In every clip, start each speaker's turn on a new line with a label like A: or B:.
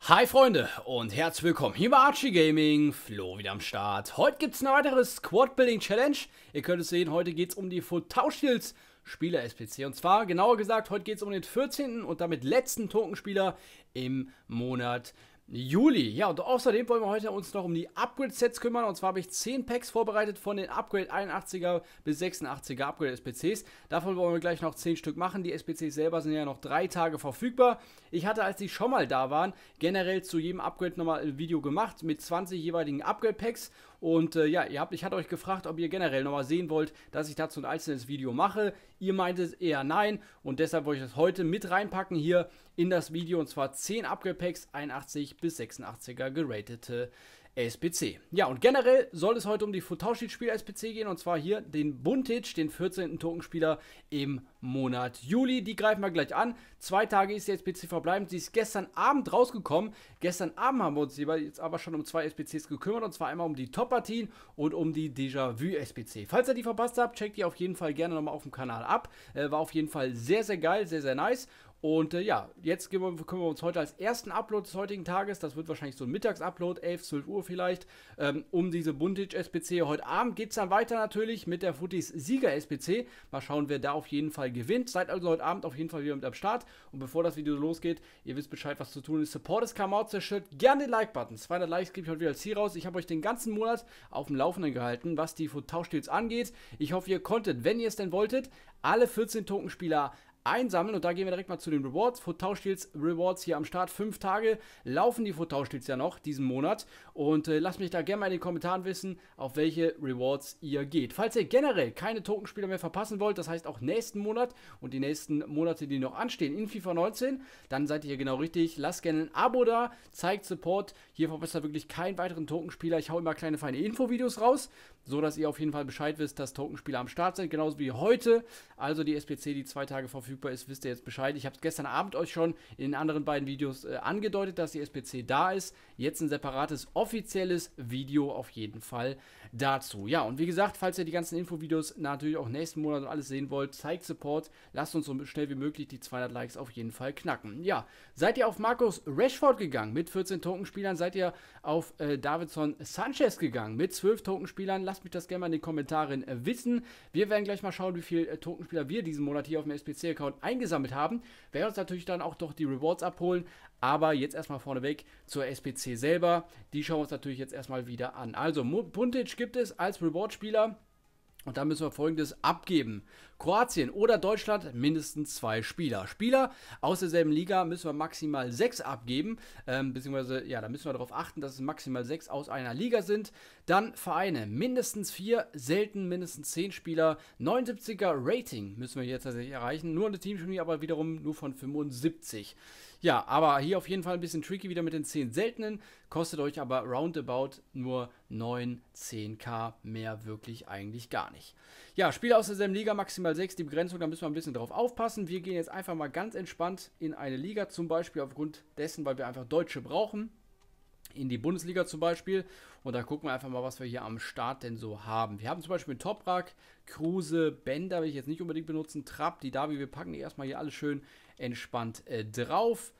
A: Hi Freunde und herzlich willkommen hier bei Archie Gaming, Flo wieder am Start. Heute gibt es eine weitere Squad Building Challenge. Ihr könnt es sehen, heute geht es um die Fotau Shields Spieler SPC. Und zwar, genauer gesagt, heute geht es um den 14. und damit letzten Tokenspieler im Monat Juli. Ja, und außerdem wollen wir heute uns noch um die Upgrade-Sets kümmern. Und zwar habe ich 10 Packs vorbereitet von den Upgrade 81er bis 86er Upgrade-SPCs. Davon wollen wir gleich noch 10 Stück machen. Die SPCs selber sind ja noch 3 Tage verfügbar. Ich hatte, als die schon mal da waren, generell zu jedem Upgrade nochmal ein Video gemacht mit 20 jeweiligen Upgrade-Packs. Und äh, ja, ihr habt, ich hatte euch gefragt, ob ihr generell nochmal sehen wollt, dass ich dazu ein einzelnes Video mache. Ihr meintet eher nein und deshalb wollte ich das heute mit reinpacken hier in das Video und zwar 10 Upgrade Packs 81 bis 86er geratete SPC. Ja, und generell soll es heute um die futoshi spieler spc gehen und zwar hier den Buntage, den 14. Tokenspieler im Monat Juli. Die greifen wir gleich an. Zwei Tage ist die SPC verbleibend. Sie ist gestern Abend rausgekommen. Gestern Abend haben wir uns jetzt aber schon um zwei SPCs gekümmert und zwar einmal um die Top-Partien und um die Déjà-vu-SPC. Falls ihr die verpasst habt, checkt die auf jeden Fall gerne nochmal auf dem Kanal ab. Äh, war auf jeden Fall sehr, sehr geil, sehr, sehr nice. Und äh, ja, jetzt wir, können wir uns heute als ersten Upload des heutigen Tages, das wird wahrscheinlich so ein Mittags-Upload, 11, 12 Uhr vielleicht, ähm, um diese Buntage SPC. Heute Abend geht es dann weiter natürlich mit der Footies Sieger SPC. Mal schauen, wer da auf jeden Fall gewinnt. Seid also heute Abend auf jeden Fall wieder mit am Start. Und bevor das Video losgeht, ihr wisst Bescheid, was zu tun ist. Support ist Come Out, zerstört gerne den Like-Button. 200 Likes gebe ich heute wieder als Ziel raus. Ich habe euch den ganzen Monat auf dem Laufenden gehalten, was die Tauschdeals angeht. Ich hoffe, ihr konntet, wenn ihr es denn wolltet, alle 14 Tokenspieler einsammeln. Und da gehen wir direkt mal zu den Rewards. Fotau Steals Rewards hier am Start. Fünf Tage laufen die Fotau Steals ja noch diesen Monat. Und äh, lasst mich da gerne mal in den Kommentaren wissen, auf welche Rewards ihr geht. Falls ihr generell keine Tokenspieler mehr verpassen wollt, das heißt auch nächsten Monat und die nächsten Monate, die noch anstehen in FIFA 19, dann seid ihr hier genau richtig. Lasst gerne ein Abo da, zeigt Support. Hier verbessert wirklich keinen weiteren Tokenspieler. Ich hau immer kleine feine Infovideos raus so dass ihr auf jeden Fall Bescheid wisst, dass Tokenspieler am Start sind, genauso wie heute. Also die SPC, die zwei Tage verfügbar ist, wisst ihr jetzt Bescheid. Ich habe es gestern Abend euch schon in den anderen beiden Videos äh, angedeutet, dass die SPC da ist. Jetzt ein separates offizielles Video auf jeden Fall dazu. Ja, und wie gesagt, falls ihr die ganzen Infovideos natürlich auch nächsten Monat und alles sehen wollt, zeigt Support. Lasst uns so schnell wie möglich die 200 Likes auf jeden Fall knacken. Ja, seid ihr auf Markus Rashford gegangen mit 14 Tokenspielern? Seid ihr auf äh, Davidson Sanchez gegangen mit 12 Tokenspielern? Lasst Lasst mich das gerne mal in den Kommentaren äh, wissen. Wir werden gleich mal schauen, wie viel äh, Tokenspieler wir diesen Monat hier auf dem SPC-Account eingesammelt haben. Wir werden uns natürlich dann auch doch die Rewards abholen. Aber jetzt erstmal vorneweg zur SPC selber. Die schauen wir uns natürlich jetzt erstmal wieder an. Also, Puntage gibt es als Rewardspieler. Und da müssen wir folgendes abgeben. Kroatien oder Deutschland mindestens zwei Spieler. Spieler aus derselben Liga müssen wir maximal sechs abgeben. Ähm, beziehungsweise, ja, da müssen wir darauf achten, dass es maximal sechs aus einer Liga sind. Dann Vereine, mindestens vier, selten mindestens zehn Spieler. 79er Rating müssen wir jetzt tatsächlich erreichen. Nur eine Teamchemie, aber wiederum nur von 75. Ja, aber hier auf jeden Fall ein bisschen tricky wieder mit den zehn seltenen. Kostet euch aber roundabout nur 9, 10k. Mehr wirklich eigentlich gar nicht. Ja, Spieler aus derselben Liga, maximal 6. Die Begrenzung, da müssen wir ein bisschen drauf aufpassen. Wir gehen jetzt einfach mal ganz entspannt in eine Liga. Zum Beispiel aufgrund dessen, weil wir einfach Deutsche brauchen in die Bundesliga zum Beispiel. Und da gucken wir einfach mal, was wir hier am Start denn so haben. Wir haben zum Beispiel Toprak, Kruse, Bender will ich jetzt nicht unbedingt benutzen, Trapp, die Davi, wir packen die erstmal hier alle schön entspannt äh, drauf.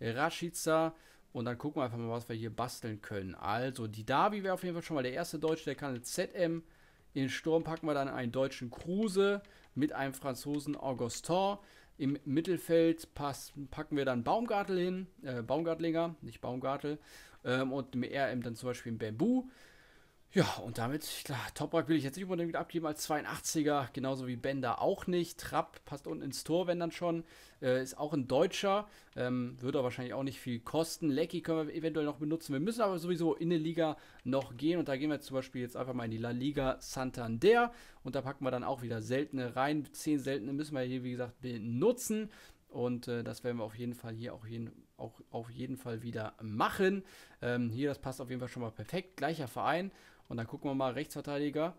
A: Rashica und dann gucken wir einfach mal, was wir hier basteln können. Also, die Davi wäre auf jeden Fall schon mal der erste Deutsche, der kann ZM. In den Sturm packen wir dann einen deutschen Kruse mit einem Franzosen Augustin. Im Mittelfeld passen, packen wir dann Baumgartel hin, äh, Baumgartlinger, nicht Baumgartel, ähm, und im RM dann zum Beispiel ein Bamboo. Ja, und damit, klar, Toprak will ich jetzt nicht unbedingt abgeben als 82er, genauso wie Bender auch nicht. Trapp passt unten ins Tor, wenn dann schon. Äh, ist auch ein Deutscher, ähm, würde wahrscheinlich auch nicht viel kosten. Lecky können wir eventuell noch benutzen. Wir müssen aber sowieso in die Liga noch gehen und da gehen wir zum Beispiel jetzt einfach mal in die La Liga Santander und da packen wir dann auch wieder seltene rein. Zehn seltene müssen wir hier, wie gesagt, benutzen. Und äh, das werden wir auf jeden Fall hier auch, jeden, auch auf jeden Fall wieder machen. Ähm, hier, das passt auf jeden Fall schon mal perfekt. Gleicher Verein. Und dann gucken wir mal, Rechtsverteidiger.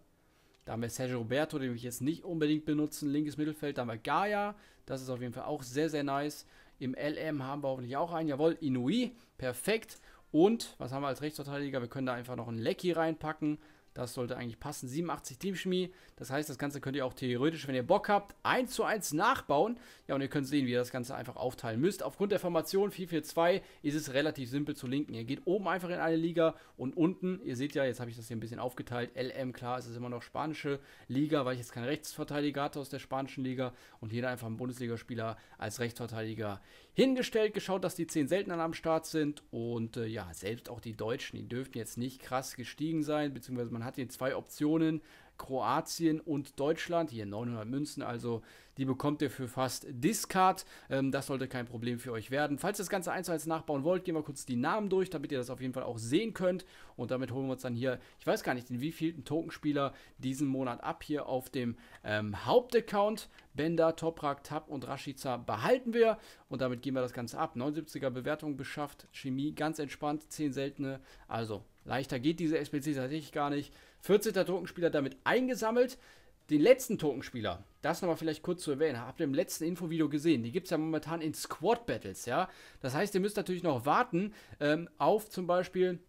A: Da haben wir Sergio Roberto, den wir jetzt nicht unbedingt benutzen. Linkes Mittelfeld, da haben wir Gaia. Das ist auf jeden Fall auch sehr, sehr nice. Im LM haben wir hoffentlich auch einen. Jawohl, Inui. Perfekt. Und was haben wir als Rechtsverteidiger? Wir können da einfach noch einen Lecky reinpacken. Das sollte eigentlich passen. 87 Teamchemie. Das heißt, das Ganze könnt ihr auch theoretisch, wenn ihr Bock habt, 1 zu 1 nachbauen. Ja, und ihr könnt sehen, wie ihr das Ganze einfach aufteilen müsst. Aufgrund der Formation 442 ist es relativ simpel zu linken. Ihr geht oben einfach in eine Liga und unten, ihr seht ja, jetzt habe ich das hier ein bisschen aufgeteilt. LM, klar, es ist immer noch spanische Liga, weil ich jetzt keinen Rechtsverteidiger hatte aus der spanischen Liga. Und jeder einfach einen Bundesligaspieler als Rechtsverteidiger hingestellt, geschaut, dass die 10 seltener am Start sind. Und äh, ja, selbst auch die Deutschen, die dürften jetzt nicht krass gestiegen sein, beziehungsweise man hat hier zwei Optionen. Kroatien und Deutschland. Hier 900 Münzen, also die bekommt ihr für fast Discard. Ähm, das sollte kein Problem für euch werden. Falls ihr das Ganze eins zu eins nachbauen wollt, gehen wir kurz die Namen durch, damit ihr das auf jeden Fall auch sehen könnt. Und damit holen wir uns dann hier, ich weiß gar nicht, den wievielten Tokenspieler diesen Monat ab. Hier auf dem ähm, Hauptaccount. Bender, Toprak, Tab und Rashica behalten wir. Und damit gehen wir das Ganze ab. 79er Bewertung beschafft. Chemie ganz entspannt. 10 seltene. Also leichter geht diese SPC tatsächlich gar nicht. 14. Tokenspieler damit eingesammelt. Den letzten Tokenspieler, das nochmal vielleicht kurz zu erwähnen, habt ihr im letzten Infovideo gesehen. Die gibt es ja momentan in Squad Battles, ja. Das heißt, ihr müsst natürlich noch warten ähm, auf zum Beispiel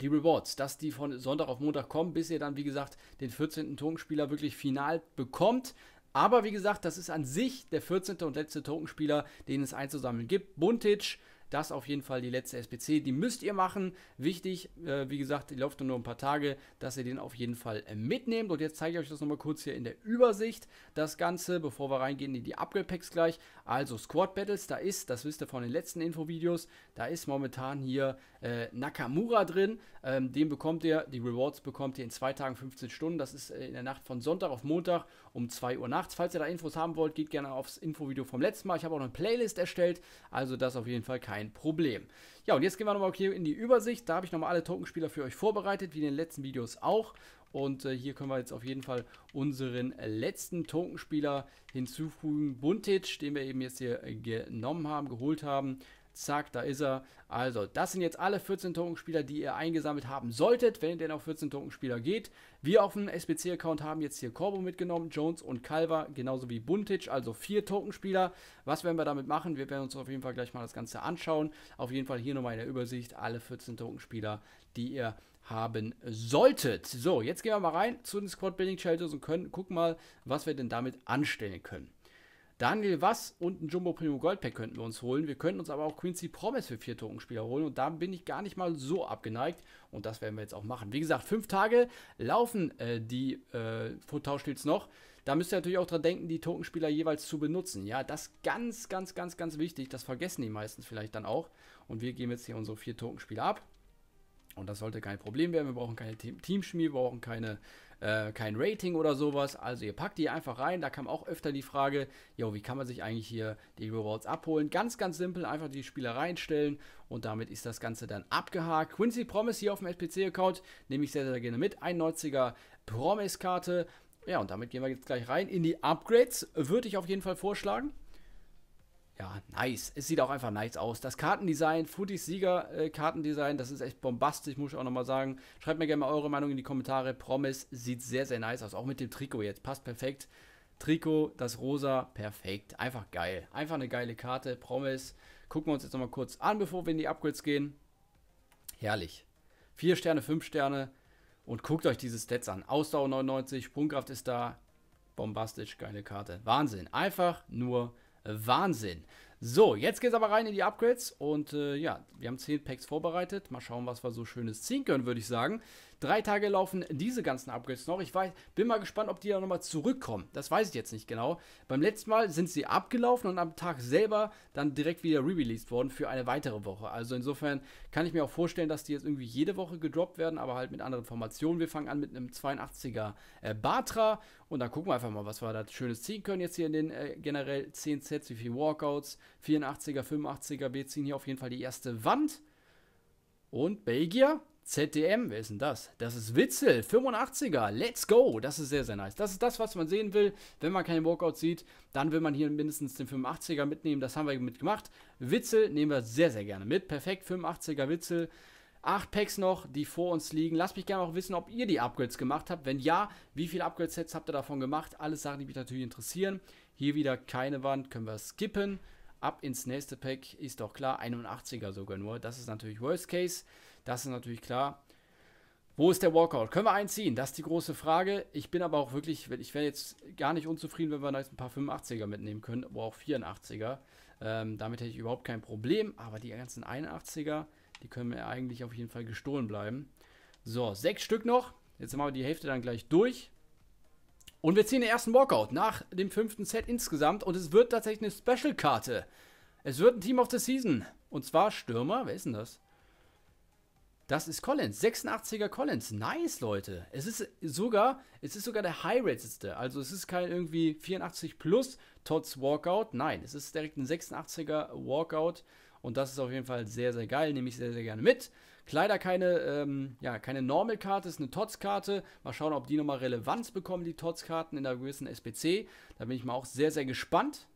A: die Rewards, dass die von Sonntag auf Montag kommen, bis ihr dann, wie gesagt, den 14. Tokenspieler wirklich final bekommt. Aber wie gesagt, das ist an sich der 14. und letzte Tokenspieler, den es einzusammeln gibt. Buntic, das auf jeden Fall die letzte SPC, die müsst ihr machen. Wichtig, äh, wie gesagt, die läuft nur ein paar Tage, dass ihr den auf jeden Fall äh, mitnehmt. Und jetzt zeige ich euch das nochmal kurz hier in der Übersicht, das Ganze, bevor wir reingehen in die Upgrade Packs gleich. Also Squad Battles, da ist, das wisst ihr von den letzten Infovideos, da ist momentan hier äh, Nakamura drin. Ähm, den bekommt ihr, die Rewards bekommt ihr in zwei Tagen 15 Stunden. Das ist äh, in der Nacht von Sonntag auf Montag um 2 Uhr nachts. Falls ihr da Infos haben wollt, geht gerne aufs Infovideo vom letzten Mal. Ich habe auch noch eine Playlist erstellt, also das auf jeden Fall kein Problem. Ja, und jetzt gehen wir nochmal hier in die Übersicht. Da habe ich nochmal alle Tokenspieler für euch vorbereitet, wie in den letzten Videos auch. Und äh, hier können wir jetzt auf jeden Fall unseren letzten Tokenspieler hinzufügen. Buntic, den wir eben jetzt hier äh, genommen haben, geholt haben. Zack, da ist er. Also, das sind jetzt alle 14 Tokenspieler, die ihr eingesammelt haben solltet, wenn ihr denn auf 14 Tokenspieler geht. Wir auf dem SBC-Account haben jetzt hier Corbo mitgenommen, Jones und Calver, genauso wie Buntic, also vier Tokenspieler. Was werden wir damit machen? Wir werden uns auf jeden Fall gleich mal das Ganze anschauen. Auf jeden Fall hier nochmal in der Übersicht alle 14 Tokenspieler, die ihr haben solltet. So, jetzt gehen wir mal rein zu den Squad Building Shelters und können gucken mal, was wir denn damit anstellen können. Daniel Was und ein Jumbo Primo Goldpack könnten wir uns holen. Wir könnten uns aber auch Quincy Promise für vier Tokenspieler holen und da bin ich gar nicht mal so abgeneigt und das werden wir jetzt auch machen. Wie gesagt, fünf Tage laufen äh, die äh, Tauschdeals noch. Da müsst ihr natürlich auch dran denken, die Tokenspieler jeweils zu benutzen. Ja, das ist ganz, ganz, ganz, ganz wichtig. Das vergessen die meistens vielleicht dann auch. Und wir geben jetzt hier unsere vier Tokenspieler ab. Und das sollte kein Problem werden. Wir brauchen keine Teamschmier, wir brauchen keine äh, kein Rating oder sowas. Also ihr packt die einfach rein. Da kam auch öfter die Frage, jo, wie kann man sich eigentlich hier die Rewards abholen? Ganz, ganz simpel, einfach die Spieler reinstellen und damit ist das Ganze dann abgehakt. Quincy Promise hier auf dem SPC-Account nehme ich sehr, sehr gerne mit. 91er Promise-Karte. Ja, und damit gehen wir jetzt gleich rein in die Upgrades. Würde ich auf jeden Fall vorschlagen ja, nice. Es sieht auch einfach nice aus. Das Kartendesign, Footies Sieger äh, Kartendesign, das ist echt bombastisch, muss ich auch nochmal sagen. Schreibt mir gerne mal eure Meinung in die Kommentare. Promise sieht sehr, sehr nice aus. Auch mit dem Trikot jetzt. Passt perfekt. Trikot, das Rosa, perfekt. Einfach geil. Einfach eine geile Karte. Promise. Gucken wir uns jetzt nochmal kurz an, bevor wir in die Upgrades gehen. Herrlich. 4 Sterne, 5 Sterne. Und guckt euch diese Stats an. Ausdauer 99, Sprungkraft ist da. Bombastisch, geile Karte. Wahnsinn. Einfach nur Wahnsinn. So, jetzt geht's aber rein in die Upgrades und äh, ja, wir haben 10 Packs vorbereitet. Mal schauen, was wir so schönes ziehen können, würde ich sagen. Drei Tage laufen diese ganzen Upgrades noch. Ich weiß, bin mal gespannt, ob die da nochmal zurückkommen. Das weiß ich jetzt nicht genau. Beim letzten Mal sind sie abgelaufen und am Tag selber dann direkt wieder re-released worden für eine weitere Woche. Also insofern kann ich mir auch vorstellen, dass die jetzt irgendwie jede Woche gedroppt werden, aber halt mit anderen Formationen. Wir fangen an mit einem 82er äh, Batra und dann gucken wir einfach mal, was wir da Schönes ziehen können. Jetzt hier in den äh, generell 10 Sets, wie viele Walkouts, 84er, 85er. Wir ziehen hier auf jeden Fall die erste Wand. Und Belgier, ZDM, wer ist denn das? Das ist Witzel, 85er, let's go. Das ist sehr, sehr nice. Das ist das, was man sehen will. Wenn man keinen Walkout sieht, dann will man hier mindestens den 85er mitnehmen. Das haben wir mitgemacht. Witzel nehmen wir sehr, sehr gerne mit. Perfekt, 85er Witzel. Acht Packs noch, die vor uns liegen. Lasst mich gerne auch wissen, ob ihr die Upgrades gemacht habt. Wenn ja, wie viele Upgrade-Sets habt ihr davon gemacht? Alles Sachen, die mich natürlich interessieren. Hier wieder keine Wand, können wir skippen. Ab ins nächste Pack, ist doch klar. 81er sogar nur. Das ist natürlich Worst Case. Das ist natürlich klar. Wo ist der Walkout? Können wir einziehen? Das ist die große Frage. Ich bin aber auch wirklich, ich wäre jetzt gar nicht unzufrieden, wenn wir da jetzt ein paar 85er mitnehmen können, aber auch 84er. Ähm, damit hätte ich überhaupt kein Problem. Aber die ganzen 81er, die können mir eigentlich auf jeden Fall gestohlen bleiben. So, sechs Stück noch. Jetzt haben wir die Hälfte dann gleich durch. Und wir ziehen den ersten Walkout nach dem fünften Set insgesamt. Und es wird tatsächlich eine Special-Karte. Es wird ein Team of the Season. Und zwar Stürmer. Wer ist denn das? Das ist Collins, 86er Collins. Nice, Leute. Es ist sogar, es ist sogar der high-ratedste. Also es ist kein irgendwie 84 plus Tots Walkout. Nein, es ist direkt ein 86er Walkout. Und das ist auf jeden Fall sehr, sehr geil. Nehme ich sehr, sehr gerne mit. Leider keine, ähm, ja, keine Normal-Karte, ist eine TOTS-Karte. Mal schauen, ob die nochmal Relevanz bekommen, die TOTS-Karten in der gewissen SPC. Da bin ich mal auch sehr, sehr gespannt.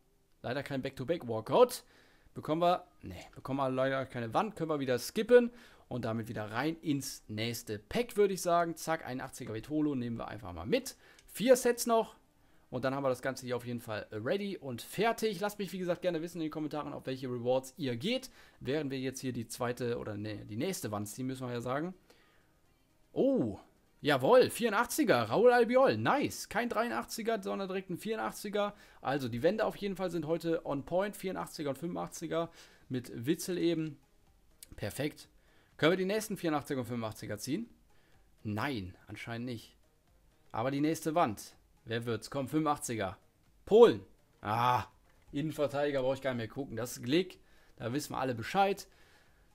A: Leider kein Back-to-Back-Walkout. Bekommen wir, nee, bekommen wir leider keine Wand, können wir wieder skippen und damit wieder rein ins nächste Pack, würde ich sagen. Zack, 81er Vitolo nehmen wir einfach mal mit. Vier Sets noch, und dann haben wir das Ganze hier auf jeden Fall äh, ready und fertig. Lasst mich, wie gesagt, gerne wissen in den Kommentaren, auf welche Rewards ihr geht. Während wir jetzt hier die zweite oder ne, die nächste Wand ziehen, müssen wir ja sagen. Oh, jawohl, 84er, Raul Albiol, nice. Kein 83er, sondern direkt ein 84er. Also die Wände auf jeden Fall sind heute on point, 84er und 85er mit Witzel eben. Perfekt. Können wir die nächsten 84er und 85er ziehen? Nein, anscheinend nicht. Aber die nächste Wand. Wer wird's? Komm, 85er. Polen. Ah, Innenverteidiger brauche ich gar nicht mehr gucken. Das ist Glick. Da wissen wir alle Bescheid.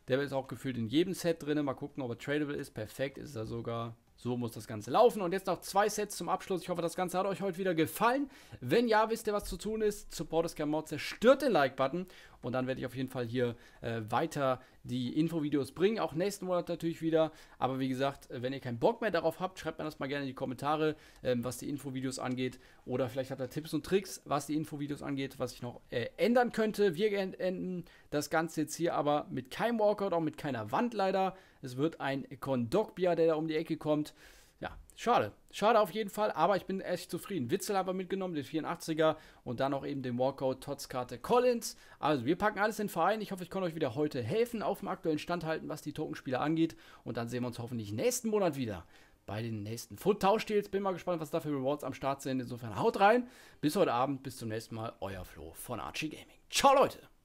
A: Der ist auch gefühlt in jedem Set drin. Mal gucken, ob er tradable ist. Perfekt ist er sogar. So muss das Ganze laufen. Und jetzt noch zwei Sets zum Abschluss. Ich hoffe, das Ganze hat euch heute wieder gefallen. Wenn ja, wisst ihr, was zu tun ist. Support ist kein Mord. Zerstört den Like-Button. Und dann werde ich auf jeden Fall hier äh, weiter die Infovideos bringen, auch nächsten Monat natürlich wieder. Aber wie gesagt, äh, wenn ihr keinen Bock mehr darauf habt, schreibt mir das mal gerne in die Kommentare, ähm, was die Infovideos angeht. Oder vielleicht habt ihr Tipps und Tricks, was die Infovideos angeht, was ich noch äh, ändern könnte. Wir enden das Ganze jetzt hier aber mit keinem Walkout, auch mit keiner Wand leider. Es wird ein Kondogbia, der da um die Ecke kommt ja, schade. Schade auf jeden Fall, aber ich bin echt zufrieden. Witzel haben wir mitgenommen, den 84er und dann auch eben den Walkout, Totzkarte Collins. Also wir packen alles in den Verein. Ich hoffe, ich konnte euch wieder heute helfen, auf dem aktuellen Stand halten, was die Tokenspiele angeht. Und dann sehen wir uns hoffentlich nächsten Monat wieder bei den nächsten foot tausch deals Bin mal gespannt, was da für Rewards am Start sind. Insofern haut rein. Bis heute Abend, bis zum nächsten Mal. Euer Flo von Archie Gaming. Ciao, Leute!